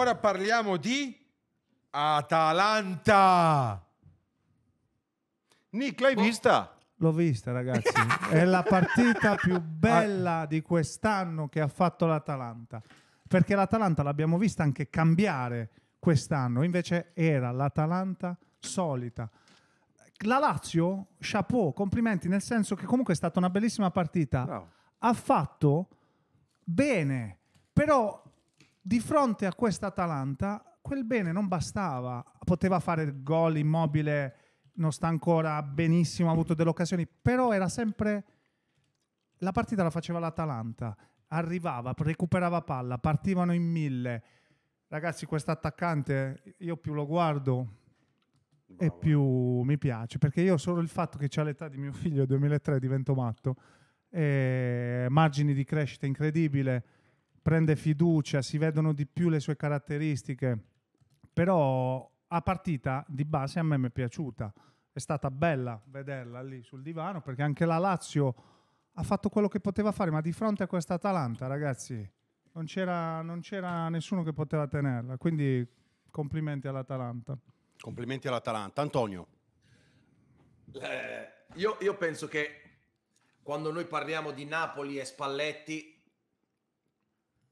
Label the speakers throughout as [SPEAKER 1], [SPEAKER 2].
[SPEAKER 1] ora parliamo di Atalanta.
[SPEAKER 2] Nick, l'hai oh. vista? L'ho vista, ragazzi. È la partita più ah. bella di quest'anno che ha fatto l'Atalanta. Perché l'Atalanta l'abbiamo vista anche cambiare quest'anno, invece era l'Atalanta solita. La Lazio, chapeau, complimenti, nel senso che comunque è stata una bellissima partita. Bravo. Ha fatto bene, però di fronte a questa Atalanta, quel bene non bastava. Poteva fare gol immobile, non sta ancora benissimo, ha avuto delle occasioni, però era sempre... La partita la faceva l'Atalanta, arrivava, recuperava palla, partivano in mille. Ragazzi, questo attaccante, io più lo guardo Bravo. e più mi piace, perché io solo il fatto che c'è l'età di mio figlio, 2003, divento matto. E eh, margini di crescita incredibile prende fiducia, si vedono di più le sue caratteristiche, però a partita di base a me mi è piaciuta, è stata bella vederla lì sul divano perché anche la Lazio ha fatto quello che poteva fare, ma di fronte a questa Atalanta ragazzi non c'era, non c'era nessuno che poteva tenerla, quindi complimenti all'Atalanta.
[SPEAKER 3] Complimenti all'Atalanta. Antonio.
[SPEAKER 4] Eh, io, io penso che quando noi parliamo di Napoli e Spalletti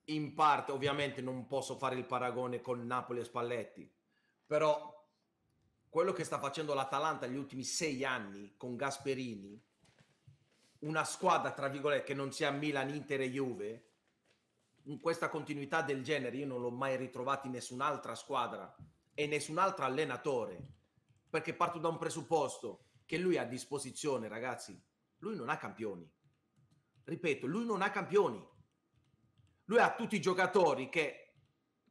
[SPEAKER 4] in parte, ovviamente non posso fare il paragone con Napoli e Spalletti, però quello che sta facendo l'Atalanta negli ultimi sei anni con Gasperini, una squadra, tra virgolette, che non sia Milan, Inter e Juve, in questa continuità del genere io non l'ho mai ritrovato in nessun'altra squadra e nessun'altro allenatore, perché parto da un presupposto che lui ha a disposizione, ragazzi, lui non ha campioni. Ripeto, lui non ha campioni lui ha tutti i giocatori che,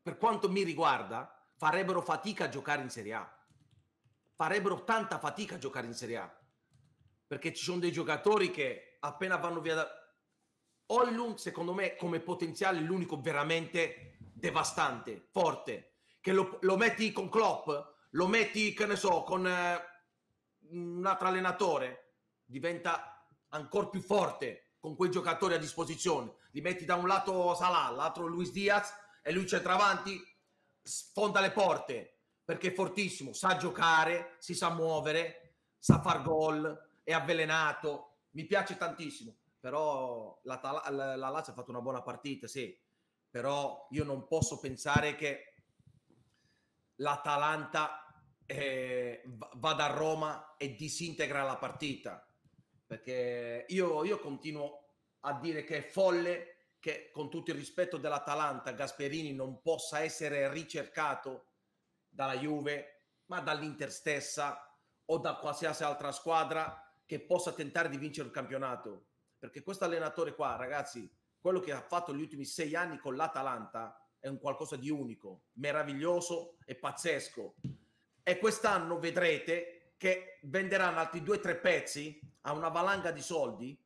[SPEAKER 4] per quanto mi riguarda, farebbero fatica a giocare in Serie A. Farebbero tanta fatica a giocare in Serie A. Perché ci sono dei giocatori che appena vanno via da... Ollum, secondo me, come potenziale è l'unico veramente devastante, forte. Che lo, lo, metti con Klopp, lo metti, che ne so, con eh, un altro allenatore, diventa ancora più forte con quei giocatori a disposizione, li metti da un lato Salah, l'altro Luis Diaz e lui c'entra avanti, sfonda le porte perché è fortissimo, sa giocare, si sa muovere, sa far gol, è avvelenato, mi piace tantissimo, però la, la, la Lazio ha fatto una buona partita, sì, però io non posso pensare che l'Atalanta eh, vada a Roma e disintegra la partita perché io, io continuo a dire che è folle che con tutto il rispetto dell'Atalanta Gasperini non possa essere ricercato dalla Juve, ma dall'Inter stessa o da qualsiasi altra squadra che possa tentare di vincere il campionato. Perché questo allenatore qua, ragazzi, quello che ha fatto gli ultimi sei anni con l'Atalanta è un qualcosa di unico, meraviglioso e pazzesco. E quest'anno vedrete che venderanno altri due o tre pezzi a una valanga di soldi,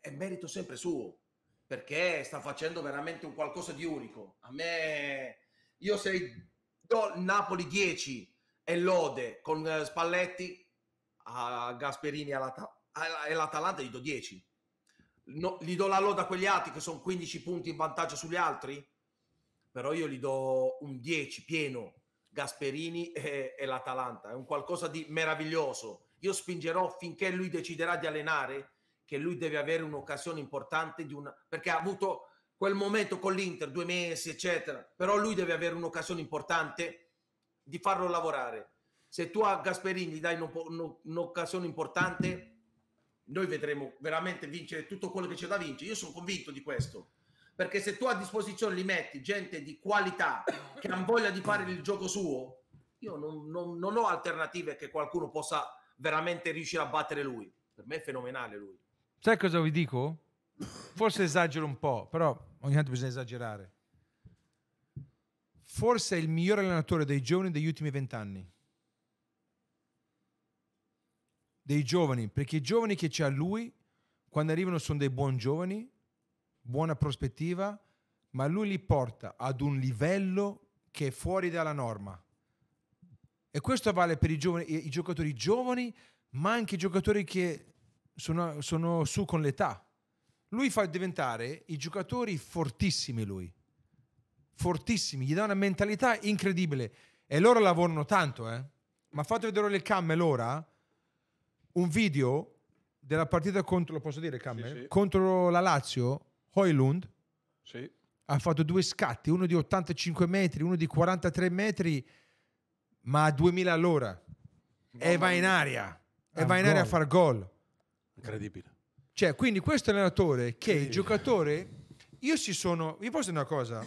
[SPEAKER 4] è merito sempre suo, perché sta facendo veramente un qualcosa di unico. A me, io se do Napoli 10 e lode con eh, Spalletti, a Gasperini e l'Atalanta, gli do 10. No, gli do la loda a quegli altri che sono 15 punti in vantaggio sugli altri, però io gli do un 10 pieno Gasperini e, e l'Atalanta. È un qualcosa di meraviglioso. Io spingerò finché lui deciderà di allenare, che lui deve avere un'occasione importante di una, perché ha avuto quel momento con l'Inter, due mesi, eccetera. Però lui deve avere un'occasione importante di farlo lavorare. Se tu a Gasperini gli dai un'occasione importante, noi vedremo veramente vincere tutto quello che c'è da vincere. Io sono convinto di questo. Perché se tu a disposizione li metti gente di qualità che ha voglia di fare il gioco suo, io non, non, non, ho alternative che qualcuno possa veramente riuscire a battere lui. Per me è fenomenale lui.
[SPEAKER 1] Sai cosa vi dico? Forse esagero un po', però ogni tanto bisogna esagerare. Forse è il miglior allenatore dei giovani degli ultimi vent'anni. Dei giovani, perché i giovani che c'ha lui, quando arrivano sono dei buoni giovani, buona prospettiva, ma lui li porta ad un livello che è fuori dalla norma. E questo vale per i, giovani, i giocatori giovani, ma anche i giocatori che sono, sono su con l'età. Lui fa diventare i giocatori fortissimi, lui. Fortissimi, gli dà una mentalità incredibile. E loro lavorano tanto, eh. Ma fate vedere le camme l'ora, eh. un video della partita contro, lo posso dire, camme? Sì, sì. Contro la Lazio, Hoylund sì. ha fatto due scatti, uno di 85 metri, uno di 43 metri, ma a 2000 all'ora. e va in aria,
[SPEAKER 2] e ah, va in aria a far
[SPEAKER 1] gol. Incredibile. Cioè, quindi questo allenatore che il giocatore... Io si sono... Vi posso dire una cosa?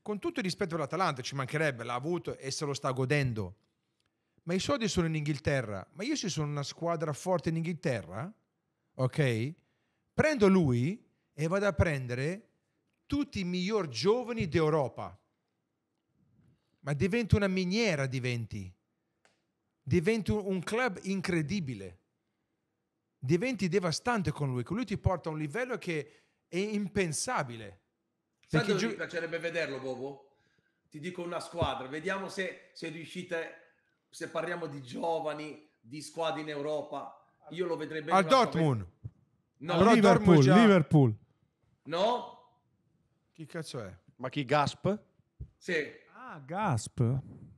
[SPEAKER 1] Con tutto il rispetto per l'Atalanta, ci mancherebbe, l'ha avuto e se lo sta godendo. Ma i soldi sono in Inghilterra. Ma io ci sono una squadra forte in Inghilterra, ok? Prendo lui e vado a prendere tutti i miglior giovani d'Europa. Ma diventi una miniera, diventi. Diventi un club incredibile. Diventi devastante con lui, che lui ti porta a un livello che è impensabile. Sai Perché gio- mi
[SPEAKER 4] piacerebbe vederlo, Bobo? Ti dico una squadra, vediamo se, se riuscite, se parliamo di giovani, di squadre in Europa. Io lo vedrei bene. Al Dortmund! No, Liverpool,
[SPEAKER 2] Dortmund già... Liverpool. No?
[SPEAKER 4] Chi cazzo è? Ma chi Gasp? Sì.
[SPEAKER 3] Ah, Gasp.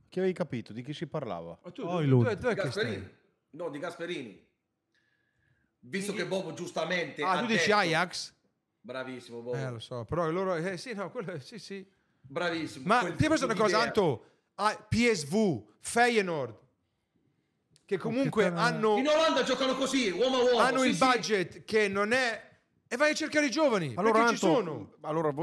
[SPEAKER 3] Chi avevi capito? Di chi si parlava? Oh, tu, oh, tu, tu, tu, Gasperini.
[SPEAKER 4] No, di Gasperini. Visto che Bobo giustamente. Ah, tu detto... dici
[SPEAKER 1] Ajax? Bravissimo, Bobo. Eh, lo so, però loro. Eh, sì, no, quello. Sì, sì. Bravissimo. Ma ti hai una cosa, idea. Anto? Ah, PSV, Feyenoord. Che comunque che hanno. In Olanda giocano così, uomo a uomo. Hanno sì, il budget sì. che non è e vai a cercare i giovani, allora, Anto, ci sono.
[SPEAKER 3] Allora,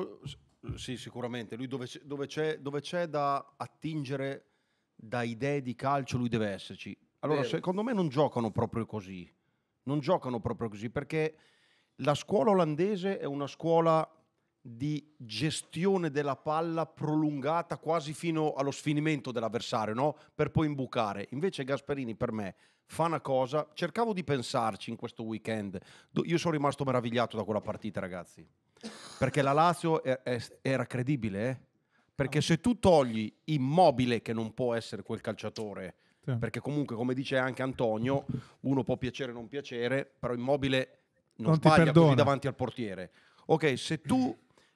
[SPEAKER 3] sì, sicuramente. Lui dove, dove, c'è, dove c'è da attingere da idee di calcio, lui deve esserci. Allora, Vero. secondo me non giocano proprio così. Non giocano proprio così perché la scuola olandese è una scuola di gestione della palla prolungata quasi fino allo sfinimento dell'avversario, no? per poi imbucare. Invece Gasperini per me fa una cosa, cercavo di pensarci in questo weekend, io sono rimasto meravigliato da quella partita ragazzi, perché la Lazio era credibile, eh? perché se tu togli immobile che non può essere quel calciatore, sì. perché comunque come dice anche Antonio, uno può piacere o non piacere, però immobile
[SPEAKER 2] non, non sbaglia così davanti
[SPEAKER 3] al portiere. Ok, se tu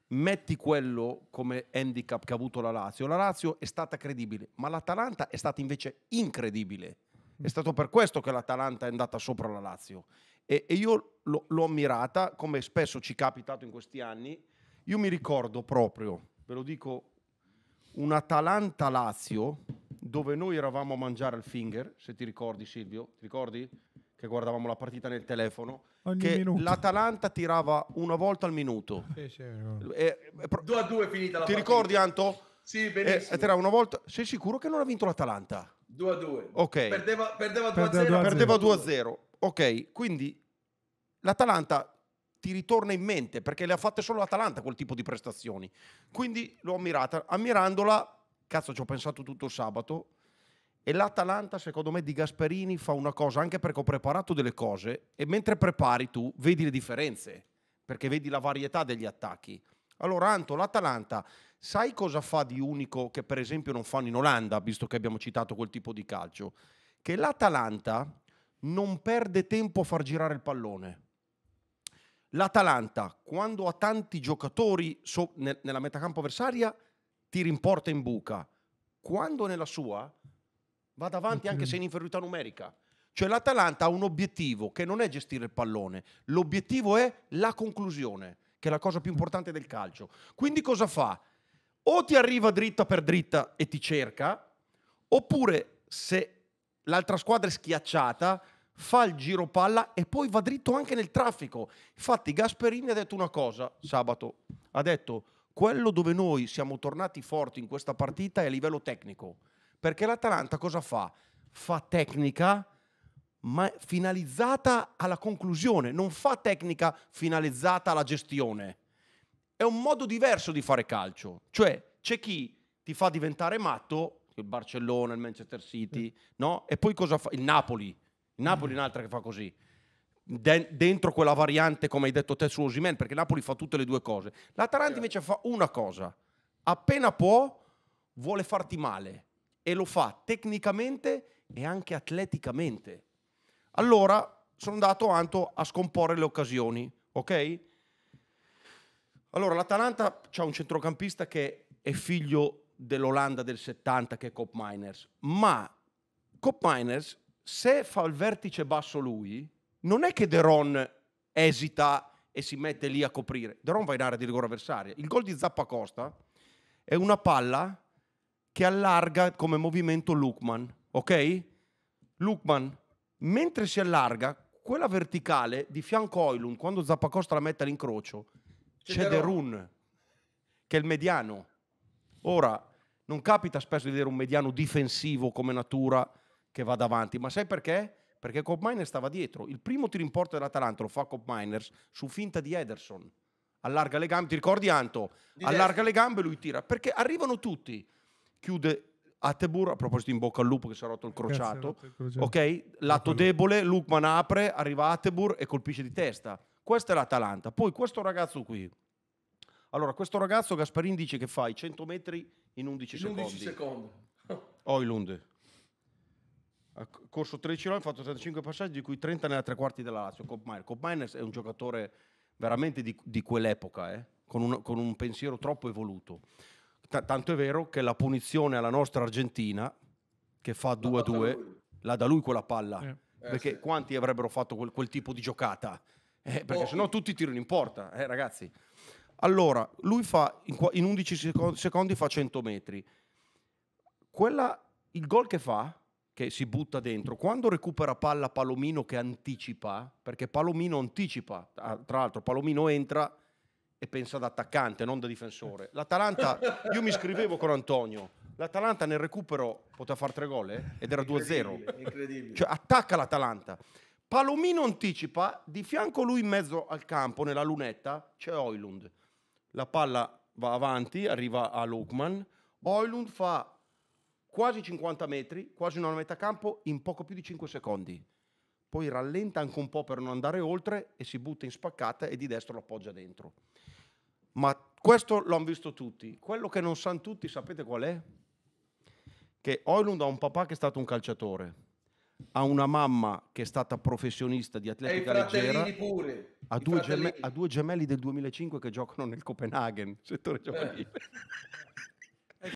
[SPEAKER 3] metti quello come handicap che ha avuto la Lazio. La Lazio è stata credibile, ma l'Atalanta è stata invece incredibile. È mm. stato per questo che l'Atalanta è andata sopra la Lazio. E, e io l'ho, l'ho ammirata, come spesso ci è capitato in questi anni. Io mi ricordo proprio, ve lo dico, un Atalanta-Lazio dove noi eravamo a mangiare al finger, se ti ricordi Silvio, ti ricordi? che guardavamo la partita nel telefono, Ogni che minuto. l'Atalanta tirava una volta al minuto.
[SPEAKER 4] 2 a 2 finita la partita. Ti ricordi Anto? Sì, benissimo. E, tirava una
[SPEAKER 3] volta. Sei sicuro che non ha vinto l'Atalanta?
[SPEAKER 4] 2 a 2. Ok. Perdeva, perdeva 2 a 0. Perdeva 2 a
[SPEAKER 3] 0. Ok, quindi l'Atalanta ti ritorna in mente perché le ha fatte solo l'Atalanta quel tipo di prestazioni. Quindi l'ho ammirata, ammirandola, cazzo ci ho pensato tutto il sabato e l'Atalanta, secondo me, di Gasperini fa una cosa, anche perché ho preparato delle cose e mentre prepari tu vedi le differenze, perché vedi la varietà degli attacchi. Allora, Anto, l'Atalanta, sai cosa fa di unico che per esempio non fanno in Olanda, visto che abbiamo citato quel tipo di calcio? Che l'Atalanta non perde tempo a far girare il pallone. L'Atalanta, quando ha tanti giocatori so- nel- nella metacampo avversaria, ti rimporta in buca. Quando nella sua, va davanti anche se in inferiorità numerica. Cioè l'Atalanta ha un obiettivo che non è gestire il pallone, l'obiettivo è la conclusione, che è la cosa più importante del calcio. Quindi cosa fa? O ti arriva dritta per dritta e ti cerca, oppure se l'altra squadra è schiacciata, fa il giro palla e poi va dritto anche nel traffico. Infatti Gasperini ha detto una cosa sabato, ha detto quello dove noi siamo tornati forti in questa partita è a livello tecnico perché l'Atalanta cosa fa? Fa tecnica ma finalizzata alla conclusione, non fa tecnica finalizzata alla gestione. È un modo diverso di fare calcio. Cioè, c'è chi ti fa diventare matto, il Barcellona, il Manchester City, no? E poi cosa fa? Il Napoli. Il Napoli è un'altra che fa così. dentro quella variante, come hai detto te, su Osimen, perché Napoli fa tutte le due cose. L'Atalanta invece fa una cosa. Appena può, vuole farti male e lo fa tecnicamente e anche atleticamente. Allora sono andato Anto a scomporre le occasioni, ok? Allora l'Atalanta ha un centrocampista che è figlio dell'Olanda del 70 che è Cop Miners, ma Cop Miners se fa il vertice basso lui, non è che Deron esita e si mette lì a coprire. Deron va in area di rigore avversaria. Il gol di Zappa Costa è una palla che allarga come movimento Lukman, ok? Lukman, mentre si allarga, quella verticale di fianco Oilun, quando Zappacosta la mette all'incrocio, c'è Derun, che è il mediano. Ora, non capita spesso di vedere un mediano difensivo come natura che va davanti, ma sai perché? Perché Cobb Miners stava dietro. Il primo tiro in porta dell'Atalanta lo fa Cobb Miners su finta di Ederson. Allarga le gambe, ti ricordi Anto? allarga le gambe e lui tira, perché arrivano tutti chiude Atebur, a proposito in bocca al lupo che si è rotto il crociato, rotto il crociato. ok? Lato debole, Lukman apre, arriva Atebur e colpisce di testa. Questa è l'Atalanta. Poi questo ragazzo qui. Allora, questo ragazzo Gasparin dice che fa i 100 metri in 11 in secondi. 11 secondi. Oh, Lunde. Ha corso 13 anni, ha fatto 35 passaggi, di cui 30 nella tre quarti della Lazio. Copminer. è un giocatore veramente di, di quell'epoca, eh? con, un, con un pensiero troppo evoluto. T- tanto è vero che la punizione alla nostra Argentina, che fa 2-2, la da lui quella palla. Eh. Perché eh, sì. quanti avrebbero fatto quel, quel tipo di giocata? Eh, perché oh. sennò tutti tirano in porta, eh, ragazzi. Allora, lui fa in, in 11 secondi, secondi fa 100 metri. Quella, il gol che fa, che si butta dentro, quando recupera palla Palomino che anticipa, perché Palomino anticipa, tra l'altro Palomino entra e pensa da attaccante, non da difensore. L'Atalanta, io mi scrivevo con Antonio, l'Atalanta nel recupero poteva fare tre gol eh? ed era 2-0.
[SPEAKER 4] Incredibile. Cioè
[SPEAKER 3] attacca l'Atalanta. Palomino anticipa, di fianco lui in mezzo al campo, nella lunetta, c'è Oilund. La palla va avanti, arriva a Lukman. Oilund fa quasi 50 metri, quasi una metà campo, in poco più di 5 secondi poi rallenta anche un po' per non andare oltre e si butta in spaccata e di destra lo appoggia dentro. Ma questo l'hanno visto tutti. Quello che non sanno tutti, sapete qual è? Che Oilund ha un papà che è stato un calciatore, ha una mamma che è stata professionista di atletica leggera, pure, ha, due gemelli, ha, due gemelli del 2005 che giocano nel Copenaghen, settore eh. giovanile. Eh.